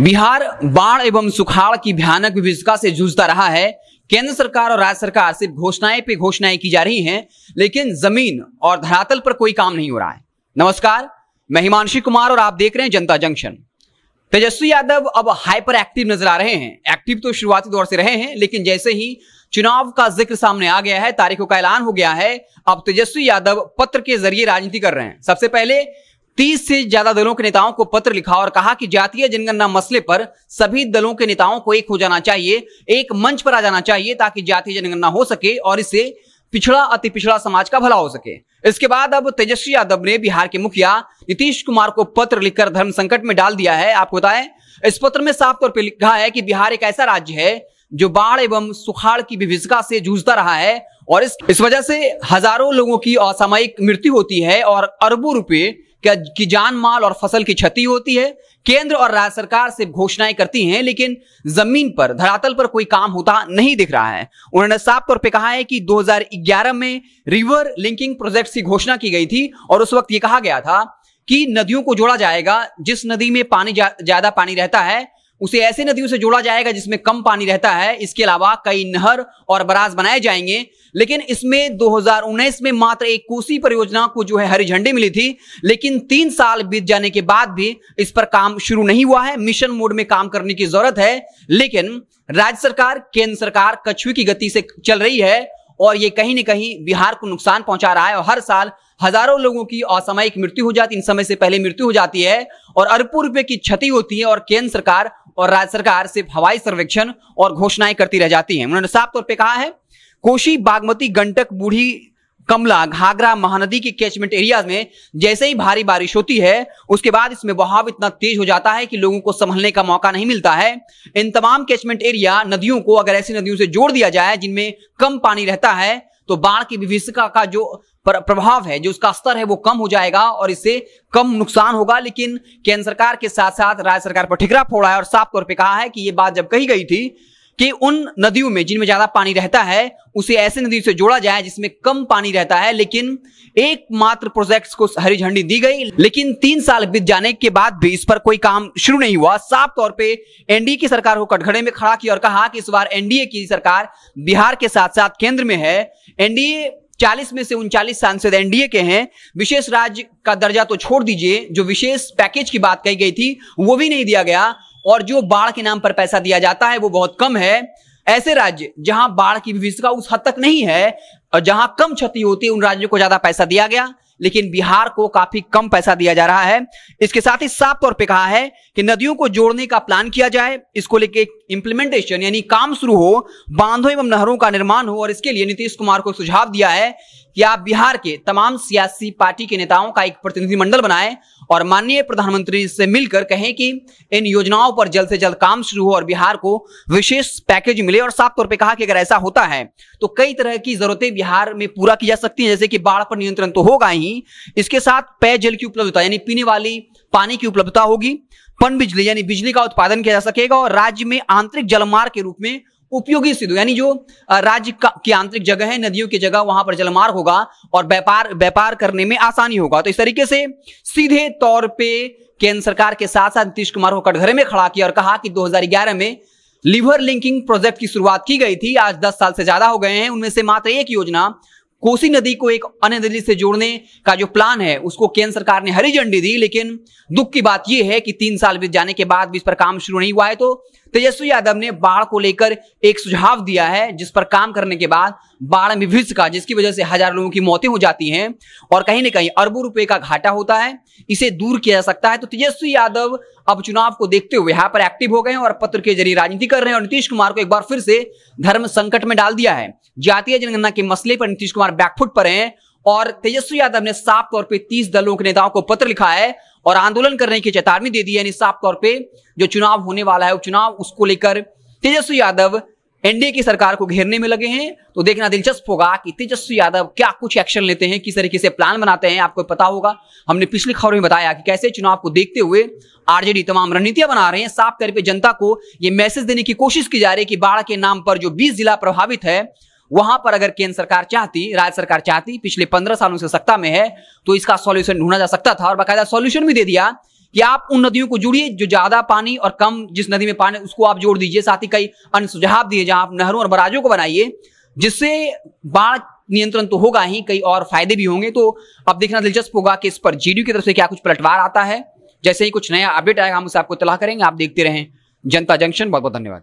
बिहार बाढ़ एवं सुखाड़ की भयानक विभिषिका से जूझता रहा है केंद्र सरकार और राज्य सरकार सिर्फ घोषणाएं पे घोषणाएं की जा रही हैं लेकिन जमीन और धरातल पर कोई काम नहीं हो रहा है नमस्कार मैं हिमांशी कुमार और आप देख रहे हैं जनता जंक्शन तेजस्वी यादव अब हाइपर एक्टिव नजर आ रहे हैं एक्टिव तो शुरुआती दौर से रहे हैं लेकिन जैसे ही चुनाव का जिक्र सामने आ गया है तारीखों का ऐलान हो गया है अब तेजस्वी यादव पत्र के जरिए राजनीति कर रहे हैं सबसे पहले तीस से ज्यादा दलों के नेताओं को पत्र लिखा और कहा कि जातीय जनगणना मसले पर सभी दलों के नेताओं को एक हो जाना चाहिए एक मंच पर आ जाना चाहिए ताकि जातीय जनगणना हो सके और इससे पिछड़ा अति पिछड़ा समाज का भला हो सके इसके बाद अब तेजस्वी यादव ने बिहार के मुखिया नीतीश कुमार को पत्र लिखकर धर्म संकट में डाल दिया है आपको बताएं इस पत्र में साफ तौर पर लिखा है कि बिहार एक ऐसा राज्य है जो बाढ़ एवं सुखाड़ की विभिषिका से जूझता रहा है और इस इस वजह से हजारों लोगों की असामयिक मृत्यु होती है और अरबों रुपए कि जान माल और फसल की क्षति होती है केंद्र और राज्य सरकार से घोषणाएं करती हैं लेकिन जमीन पर धरातल पर कोई काम होता नहीं दिख रहा है उन्होंने साफ तौर पर कहा है कि 2011 में रिवर लिंकिंग प्रोजेक्ट की घोषणा की गई थी और उस वक्त यह कहा गया था कि नदियों को जोड़ा जाएगा जिस नदी में पानी ज्यादा जा, पानी रहता है उसे ऐसे नदियों से जोड़ा जाएगा जिसमें कम पानी रहता है इसके अलावा कई नहर और बराज बनाए जाएंगे लेकिन इसमें 2019 में मात्र एक कोसी परियोजना को जो है हरी झंडी मिली थी लेकिन तीन साल बीत जाने के बाद भी इस पर काम शुरू नहीं हुआ है मिशन मोड में काम करने की जरूरत है लेकिन राज्य सरकार केंद्र सरकार कछुए की गति से चल रही है और ये कहीं ना कहीं बिहार को नुकसान पहुंचा रहा है और हर साल हजारों लोगों की असामयिक मृत्यु हो जाती है इन समय से पहले मृत्यु हो जाती है और अरबों रुपए की क्षति होती है और केंद्र सरकार और राज्य सरकार सिर्फ हवाई सर्वेक्षण और घोषणाएं करती रह जाती है उन्होंने साफ तौर पर कहा है कोशी बागमती गंडक बूढ़ी कमला घाघरा महानदी के कैचमेंट एरिया में जैसे ही भारी बारिश होती है उसके बाद इसमें बहाव इतना तेज हो जाता है कि लोगों को संभलने का मौका नहीं मिलता है इन तमाम कैचमेंट एरिया नदियों को अगर ऐसी नदियों से जोड़ दिया जाए जिनमें कम पानी रहता है तो बाढ़ की विभिषिका का जो प्रभाव है जो उसका स्तर है वो कम हो जाएगा और इससे कम नुकसान होगा लेकिन केंद्र सरकार के साथ साथ राज्य सरकार पर ठिकरा फोड़ा है और साफ तौर पर कहा है कि ये बात जब कही गई थी कि उन नदियों में जिनमें ज्यादा पानी रहता है उसे ऐसे नदियों से जोड़ा जाए जिसमें कम पानी रहता है लेकिन एकमात्र प्रोजेक्ट्स को हरी झंडी दी गई लेकिन तीन साल बीत जाने के बाद भी इस पर कोई काम शुरू नहीं हुआ साफ तौर पे एनडीए की सरकार को कटघरे में खड़ा किया और कहा कि इस बार एनडीए की सरकार बिहार के साथ साथ केंद्र में है एनडीए चालीस में से उनचालीस सांसद एनडीए के हैं विशेष राज्य का दर्जा तो छोड़ दीजिए जो विशेष पैकेज की बात कही गई थी वो भी नहीं दिया गया और जो बाढ़ के नाम पर पैसा दिया जाता है वो बहुत कम है ऐसे राज्य जहां बाढ़ की विभिषिका उस हद तक नहीं है और जहां कम क्षति होती है उन राज्यों को ज्यादा पैसा दिया गया लेकिन बिहार को काफी कम पैसा दिया जा रहा है इसके साथ ही साफ तौर पे कहा है कि नदियों को जोड़ने का प्लान किया जाए इसको लेके इंप्लीमेंटेशन यानी काम शुरू हो बांधों एवं नहरों का निर्माण हो और इसके लिए नीतीश कुमार को सुझाव दिया है कि आप बिहार के तमाम सियासी पार्टी के नेताओं का एक प्रतिनिधिमंडल बनाएं और माननीय प्रधानमंत्री से मिलकर कहें कि इन योजनाओं पर जल्द से जल्द काम शुरू हो और बिहार को विशेष पैकेज मिले और साफ तौर पर कहा कि अगर ऐसा होता है तो कई तरह की जरूरतें बिहार में पूरा की जा सकती हैं जैसे कि बाढ़ पर नियंत्रण तो होगा ही इसके साथ पेयजल की उपलब्धता यानी पीने वाली पानी की उपलब्धता होगी पन बिजली यानी बिजली का उत्पादन किया जा सकेगा और राज्य में आंतरिक जलमार्ग के रूप में उपयोगी सिद्ध यानी जो राज्य की आंतरिक जगह है नदियों की जगह वहां पर जलमार्ग होगा और व्यापार व्यापार करने में आसानी होगा तो इस तरीके से सीधे तौर पे केंद्र सरकार के साथ साथ नीतीश कुमार को कटघरे में खड़ा किया और कहा कि 2011 में लिवर लिंकिंग प्रोजेक्ट की शुरुआत की गई थी आज 10 साल से ज्यादा हो गए हैं उनमें से मात्र एक योजना कोसी नदी को एक अन्य नदी से जोड़ने का जो प्लान है उसको केंद्र सरकार ने हरी झंडी दी लेकिन दुख की बात यह है कि तीन साल बीत जाने के बाद भी इस पर काम शुरू नहीं हुआ है तो तेजस्वी तो यादव ने बाढ़ को लेकर एक सुझाव दिया है जिस पर काम करने के बाद बाढ़ में का जिसकी वजह से हजार लोगों की मौतें हो जाती हैं और कहीं ना कहीं अरबों रुपए का घाटा होता है इसे दूर किया जा सकता है तो तेजस्वी यादव अब चुनाव को देखते हुए यहां पर एक्टिव हो गए हैं और पत्र के जरिए राजनीति कर रहे हैं और नीतीश कुमार को एक बार फिर से धर्म संकट में डाल दिया है जातीय जनगणना के मसले पर नीतीश कुमार बैकफुट पर हैं और तेजस्वी यादव ने साफ तौर पे तीस दलों के नेताओं को पत्र लिखा है और आंदोलन करने की चेतावनी दे दी है साफ तौर पे जो चुनाव होने वाला है चुनाव उसको लेकर तेजस्वी यादव एनडीए की सरकार को घेरने में लगे हैं तो देखना दिलचस्प होगा कि तेजस्वी यादव क्या कुछ एक्शन लेते हैं किस तरीके से प्लान बनाते हैं आपको पता होगा हमने पिछली खबर में बताया कि कैसे चुनाव को देखते हुए आरजेडी तमाम रणनीतियां बना रहे हैं साफ तौर पर जनता को यह मैसेज देने की कोशिश की जा रही है कि बाढ़ के नाम पर जो बीस जिला प्रभावित है वहां पर अगर केंद्र सरकार चाहती राज्य सरकार चाहती पिछले पंद्रह सालों से सत्ता में है तो इसका सोल्यूशन ढूंढा जा सकता था और बाकायदा सोल्यूशन भी दे दिया कि आप उन नदियों को जुड़िए जो ज्यादा पानी और कम जिस नदी में पानी उसको आप जोड़ दीजिए साथ ही कई अन्य सुझाव दिए जहां आप नहरों और बराजों को बनाइए जिससे बाढ़ नियंत्रण तो होगा ही कई और फायदे भी होंगे तो अब देखना दिलचस्प होगा कि इस पर जेडीयू की तरफ से क्या कुछ पलटवार आता है जैसे ही कुछ नया अपडेट आएगा हम उसे आपको तलाह करेंगे आप देखते रहें जनता जंक्शन बहुत बहुत धन्यवाद